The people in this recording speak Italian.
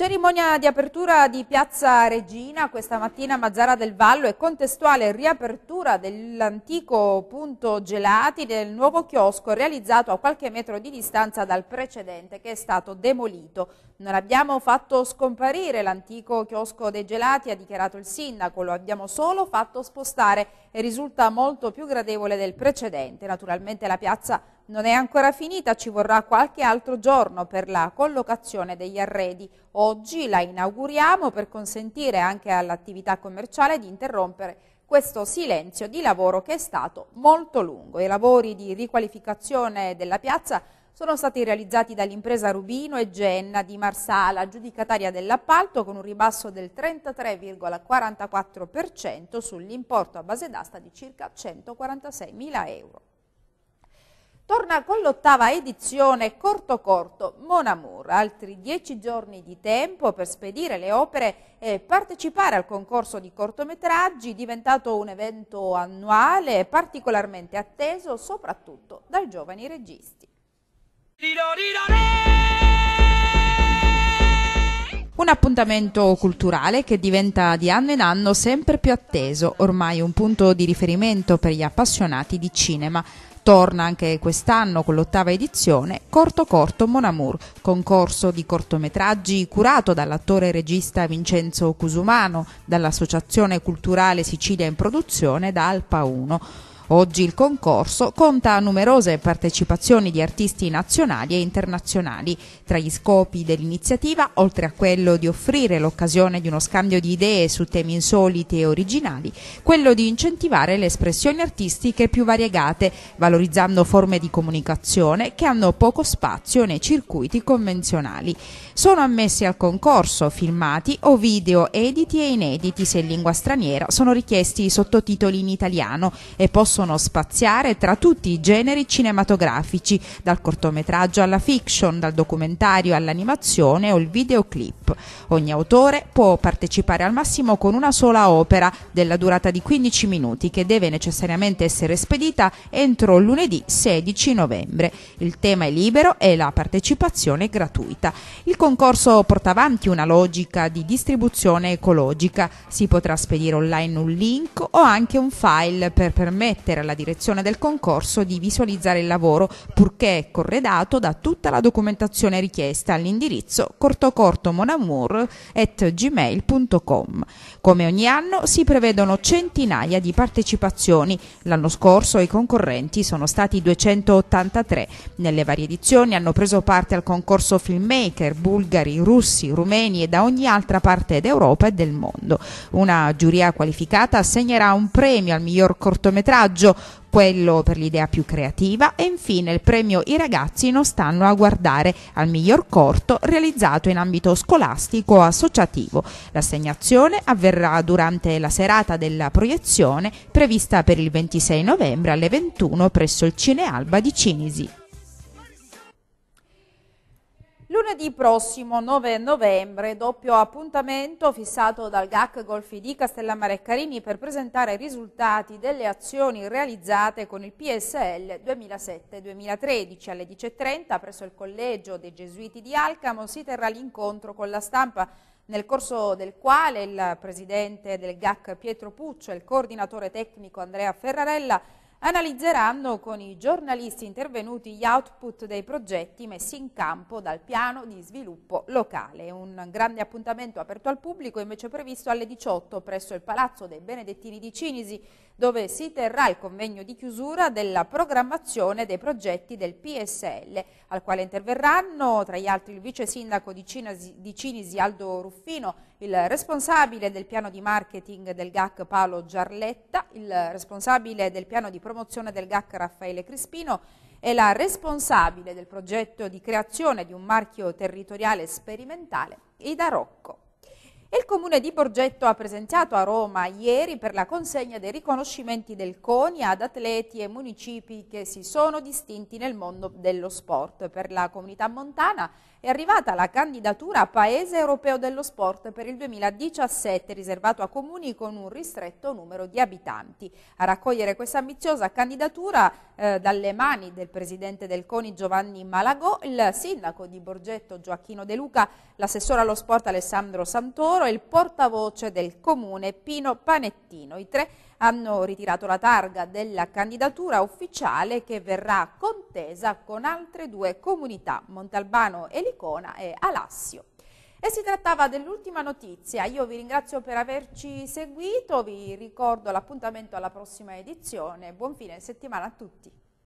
Cerimonia di apertura di Piazza Regina, questa mattina a Mazzara del Vallo e contestuale riapertura dell'antico punto gelati del nuovo chiosco realizzato a qualche metro di distanza dal precedente che è stato demolito. Non abbiamo fatto scomparire l'antico chiosco dei gelati, ha dichiarato il sindaco, lo abbiamo solo fatto spostare e risulta molto più gradevole del precedente. Naturalmente la piazza non è ancora finita, ci vorrà qualche altro giorno per la collocazione degli arredi. Oggi la inauguriamo per consentire anche all'attività commerciale di interrompere questo silenzio di lavoro che è stato molto lungo. I lavori di riqualificazione della piazza sono stati realizzati dall'impresa Rubino e Genna di Marsala, giudicataria dell'appalto, con un ribasso del 33,44% sull'importo a base d'asta di circa 146.000 euro torna con l'ottava edizione Corto Corto Mon Amour, altri dieci giorni di tempo per spedire le opere e partecipare al concorso di cortometraggi diventato un evento annuale particolarmente atteso soprattutto dai giovani registi. Un appuntamento culturale che diventa di anno in anno sempre più atteso, ormai un punto di riferimento per gli appassionati di cinema. Torna anche quest'anno con l'ottava edizione Corto Corto Mon Amour, concorso di cortometraggi curato dall'attore e regista Vincenzo Cusumano, dall'Associazione Culturale Sicilia in Produzione da Alpa 1. Oggi il concorso conta numerose partecipazioni di artisti nazionali e internazionali. Tra gli scopi dell'iniziativa, oltre a quello di offrire l'occasione di uno scambio di idee su temi insoliti e originali, quello di incentivare le espressioni artistiche più variegate, valorizzando forme di comunicazione che hanno poco spazio nei circuiti convenzionali. Sono ammessi al concorso filmati o video editi e inediti se in lingua straniera sono richiesti sottotitoli in italiano e possono possono spaziare tra tutti i generi cinematografici, dal cortometraggio alla fiction, dal documentario all'animazione o il videoclip. Ogni autore può partecipare al massimo con una sola opera della durata di 15 minuti che deve necessariamente essere spedita entro lunedì 16 novembre. Il tema è libero e la partecipazione è gratuita. Il concorso porta avanti una logica di distribuzione ecologica. Si potrà spedire online un link o anche un file per permettere permettere alla direzione del concorso di visualizzare il lavoro, purché corredato da tutta la documentazione richiesta all'indirizzo cortocortomonamour.gmail.com. Come ogni anno si prevedono centinaia di partecipazioni. L'anno scorso i concorrenti sono stati 283. Nelle varie edizioni hanno preso parte al concorso filmmaker bulgari, russi, rumeni e da ogni altra parte d'Europa e del mondo. Una giuria qualificata assegnerà un premio al miglior cortometraggio linguaggio, quello per l'idea più creativa e infine il premio I ragazzi non stanno a guardare al miglior corto realizzato in ambito scolastico o associativo. L'assegnazione avverrà durante la serata della proiezione prevista per il 26 novembre alle 21 presso il Cinealba di Cinisi lunedì prossimo 9 novembre, doppio appuntamento fissato dal GAC Golfi di Castellammare Carini per presentare i risultati delle azioni realizzate con il PSL 2007-2013. Alle 10.30 presso il Collegio dei Gesuiti di Alcamo si terrà l'incontro con la stampa nel corso del quale il presidente del GAC Pietro Puccio e il coordinatore tecnico Andrea Ferrarella analizzeranno con i giornalisti intervenuti gli output dei progetti messi in campo dal piano di sviluppo locale. Un grande appuntamento aperto al pubblico è invece previsto alle 18 presso il Palazzo dei Benedettini di Cinisi, dove si terrà il convegno di chiusura della programmazione dei progetti del PSL, al quale interverranno tra gli altri il vice sindaco di Cinisi, di Cinisi Aldo Ruffino, il responsabile del piano di marketing del GAC Paolo Giarletta, il responsabile del piano di programmazione promozione del GAC Raffaele Crispino è la responsabile del progetto di creazione di un marchio territoriale sperimentale, Ida Rocco. Il comune di Borgetto ha presenziato a Roma ieri per la consegna dei riconoscimenti del CONI ad atleti e municipi che si sono distinti nel mondo dello sport. Per la comunità montana è arrivata la candidatura a Paese Europeo dello Sport per il 2017, riservato a comuni con un ristretto numero di abitanti. A raccogliere questa ambiziosa candidatura eh, dalle mani del presidente del CONI Giovanni Malagò, il sindaco di Borgetto Gioacchino De Luca, l'assessore allo sport Alessandro Santoro e il portavoce del comune Pino Panettino. I tre hanno ritirato la targa della candidatura ufficiale che verrà contesa con altre due comunità, Montalbano e Licona e Alassio. E si trattava dell'ultima notizia, io vi ringrazio per averci seguito, vi ricordo l'appuntamento alla prossima edizione, buon fine settimana a tutti.